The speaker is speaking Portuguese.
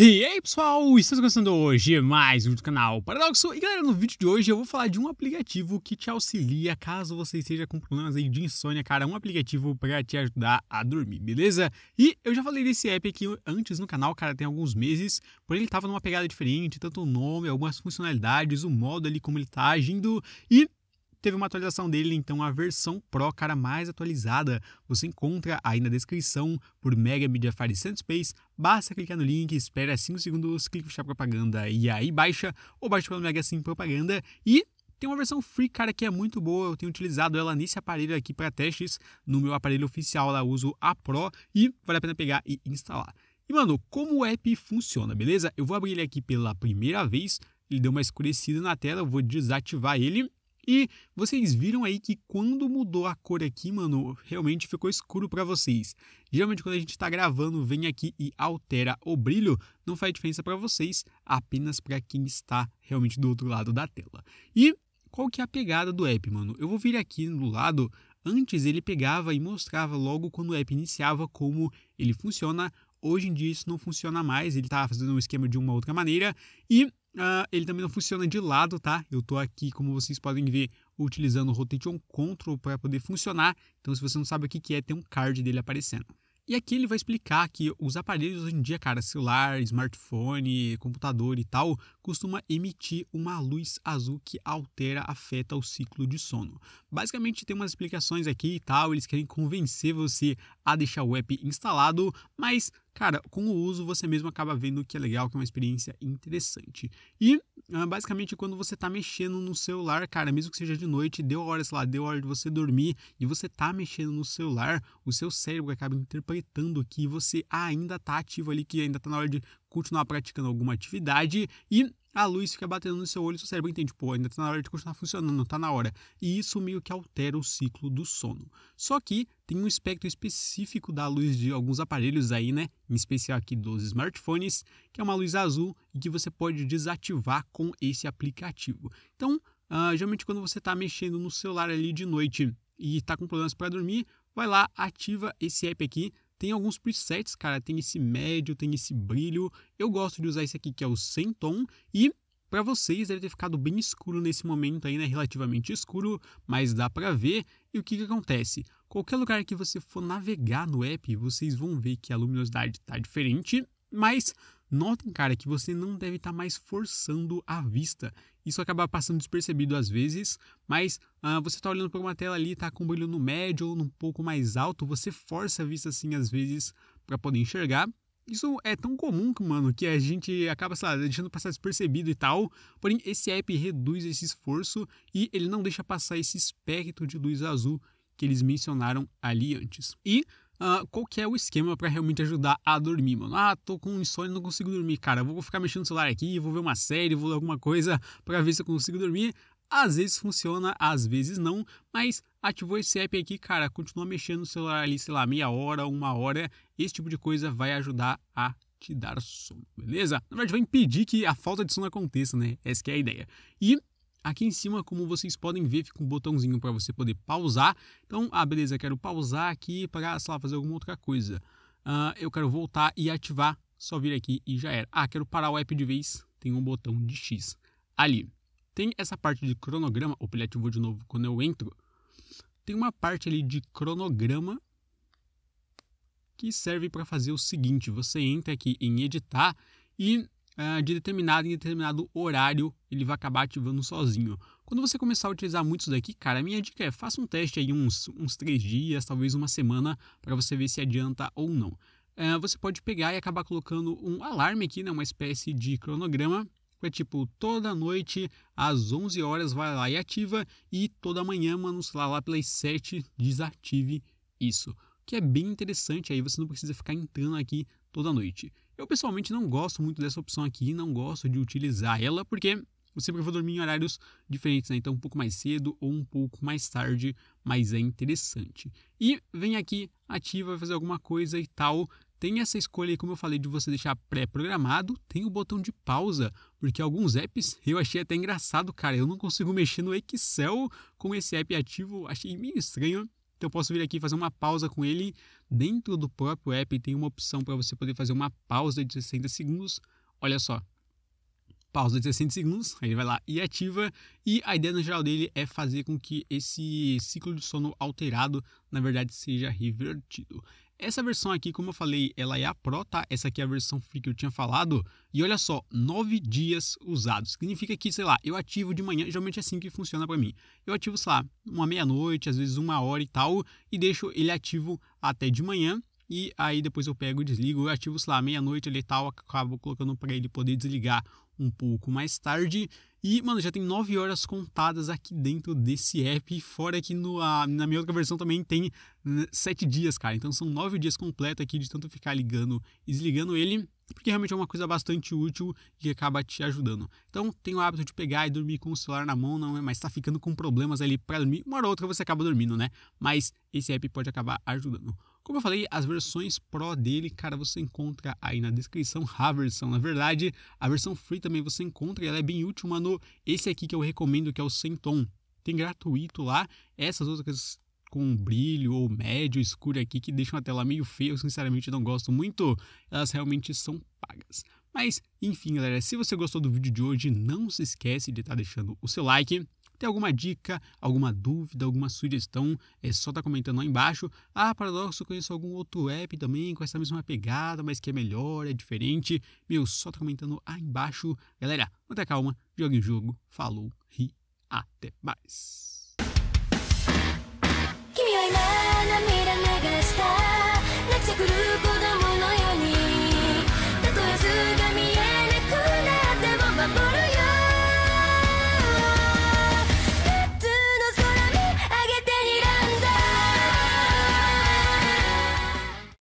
E aí pessoal, estamos começando hoje mais um do canal Paradoxo E galera, no vídeo de hoje eu vou falar de um aplicativo que te auxilia caso você esteja com problemas aí de insônia, cara Um aplicativo para te ajudar a dormir, beleza? E eu já falei desse app aqui antes no canal, cara, tem alguns meses Porém ele tava numa pegada diferente, tanto o nome, algumas funcionalidades, o modo ali como ele tá agindo E teve uma atualização dele, então a versão Pro, cara, mais atualizada. Você encontra aí na descrição por Mega Media Fire Space. Basta clicar no link, espera 5 segundos, clica em fechar propaganda e aí baixa, ou baixa pelo Mega Sim Propaganda e tem uma versão free, cara, que é muito boa. Eu tenho utilizado ela nesse aparelho aqui para testes. No meu aparelho oficial, lá uso a Pro e vale a pena pegar e instalar. E, mano, como o app funciona, beleza? Eu vou abrir ele aqui pela primeira vez. Ele deu uma escurecida na tela, eu vou desativar ele. E vocês viram aí que quando mudou a cor aqui, mano, realmente ficou escuro para vocês. Geralmente quando a gente está gravando, vem aqui e altera o brilho, não faz diferença para vocês, apenas para quem está realmente do outro lado da tela. E qual que é a pegada do app, mano? Eu vou vir aqui do lado, antes ele pegava e mostrava logo quando o app iniciava como ele funciona, Hoje em dia isso não funciona mais, ele está fazendo um esquema de uma outra maneira e uh, ele também não funciona de lado, tá? Eu estou aqui, como vocês podem ver, utilizando o Rotation Control para poder funcionar. Então, se você não sabe o que é, tem um card dele aparecendo. E aqui ele vai explicar que os aparelhos hoje em dia, cara, celular, smartphone, computador e tal, costuma emitir uma luz azul que altera, afeta o ciclo de sono. Basicamente tem umas explicações aqui e tal, eles querem convencer você a deixar o app instalado, mas Cara, com o uso você mesmo acaba vendo que é legal, que é uma experiência interessante. E ah, basicamente quando você tá mexendo no celular, cara, mesmo que seja de noite, deu hora, sei lá, deu hora de você dormir e você tá mexendo no celular, o seu cérebro acaba interpretando que você ainda tá ativo ali, que ainda tá na hora de continuar praticando alguma atividade e a luz fica batendo no seu olho e seu cérebro entende, pô, ainda tá na hora de continuar funcionando, tá na hora. E isso meio que altera o ciclo do sono. Só que tem um espectro específico da luz de alguns aparelhos aí, né? Em especial aqui dos smartphones, que é uma luz azul e que você pode desativar com esse aplicativo. Então, uh, geralmente quando você está mexendo no celular ali de noite e está com problemas para dormir, vai lá, ativa esse app aqui tem alguns presets, cara, tem esse médio, tem esse brilho. Eu gosto de usar esse aqui que é o sem tom e para vocês deve ter ficado bem escuro nesse momento aí, né? Relativamente escuro, mas dá para ver. E o que, que acontece? Qualquer lugar que você for navegar no app, vocês vão ver que a luminosidade está diferente, mas Notem, cara, que você não deve estar tá mais forçando a vista. Isso acaba passando despercebido às vezes, mas ah, você está olhando para uma tela ali, está com o brilho no médio ou um pouco mais alto, você força a vista assim às vezes para poder enxergar. Isso é tão comum, mano, que a gente acaba, sei lá, deixando passar despercebido e tal. Porém, esse app reduz esse esforço e ele não deixa passar esse espectro de luz azul que eles mencionaram ali antes. E Uh, qual que é o esquema para realmente ajudar a dormir, mano? Ah, tô com insônia, não consigo dormir, cara. Vou ficar mexendo no celular aqui, vou ver uma série, vou ler alguma coisa para ver se eu consigo dormir. Às vezes funciona, às vezes não, mas ativou esse app aqui, cara, continua mexendo no celular ali, sei lá, meia hora, uma hora, esse tipo de coisa vai ajudar a te dar sono, beleza? Na verdade, vai impedir que a falta de sono aconteça, né? Essa é a ideia. E Aqui em cima, como vocês podem ver, fica um botãozinho para você poder pausar. Então, ah, beleza, quero pausar aqui para, sei lá, fazer alguma outra coisa. Uh, eu quero voltar e ativar, só vir aqui e já era. Ah, quero parar o app de vez, tem um botão de X ali. Tem essa parte de cronograma, opa, ele ativou de novo quando eu entro. Tem uma parte ali de cronograma que serve para fazer o seguinte: você entra aqui em editar e ah, de determinado em determinado horário, ele vai acabar ativando sozinho. Quando você começar a utilizar muitos daqui, cara, minha dica é faça um teste aí uns, uns três dias, talvez uma semana, para você ver se adianta ou não. Ah, você pode pegar e acabar colocando um alarme aqui, né, uma espécie de cronograma, que é tipo toda noite às 11 horas vai lá e ativa, e toda manhã, mano, sei lá, lá pelas 7 desative isso. Que é bem interessante, aí você não precisa ficar entrando aqui toda noite. Eu pessoalmente não gosto muito dessa opção aqui, não gosto de utilizar ela, porque eu sempre vou dormir em horários diferentes, né? Então um pouco mais cedo ou um pouco mais tarde, mas é interessante. E vem aqui, ativa, vai fazer alguma coisa e tal. Tem essa escolha aí, como eu falei, de você deixar pré-programado. Tem o botão de pausa, porque alguns apps eu achei até engraçado, cara. Eu não consigo mexer no Excel com esse app ativo, achei meio estranho. Então eu posso vir aqui fazer uma pausa com ele. Dentro do próprio app tem uma opção para você poder fazer uma pausa de 60 segundos. Olha só. Pausa de 60 segundos, aí ele vai lá e ativa. E a ideia no geral dele é fazer com que esse ciclo de sono alterado, na verdade, seja revertido. Essa versão aqui, como eu falei, ela é a Pro, tá? Essa aqui é a versão free que eu tinha falado. E olha só, 9 dias usados. Significa que, sei lá, eu ativo de manhã, geralmente é assim que funciona para mim. Eu ativo, sei lá, uma meia-noite, às vezes uma hora e tal, e deixo ele ativo até de manhã. E aí depois eu pego e desligo, eu ativo, sei lá, meia-noite ali e tal, acabo colocando para ele poder desligar um pouco mais tarde. E, mano, já tem 9 horas contadas aqui dentro desse app. E fora que no, a, na minha outra versão também tem 7 né, dias, cara. Então são 9 dias completos aqui de tanto ficar ligando e desligando ele. Porque realmente é uma coisa bastante útil e acaba te ajudando. Então, tem o hábito de pegar e dormir com o celular na mão, não é? Mas tá ficando com problemas ali para dormir. Uma hora ou outra você acaba dormindo, né? Mas esse app pode acabar ajudando. Como eu falei, as versões Pro dele, cara, você encontra aí na descrição a versão. Na verdade, a versão Free também você encontra e ela é bem útil, mano. Esse aqui que eu recomendo, que é o Senton. Tem gratuito lá. Essas outras com brilho ou médio, escuro aqui, que deixam a tela meio feia, eu sinceramente não gosto muito, elas realmente são pagas. Mas, enfim, galera, se você gostou do vídeo de hoje, não se esquece de estar tá deixando o seu like. Tem alguma dica, alguma dúvida, alguma sugestão? É só tá comentando lá embaixo. Ah, Paradoxo, conheço algum outro app também com essa mesma pegada, mas que é melhor, é diferente. Meu, só tá comentando aí embaixo. Galera, muita calma, joga o jogo, falou e até mais. Give me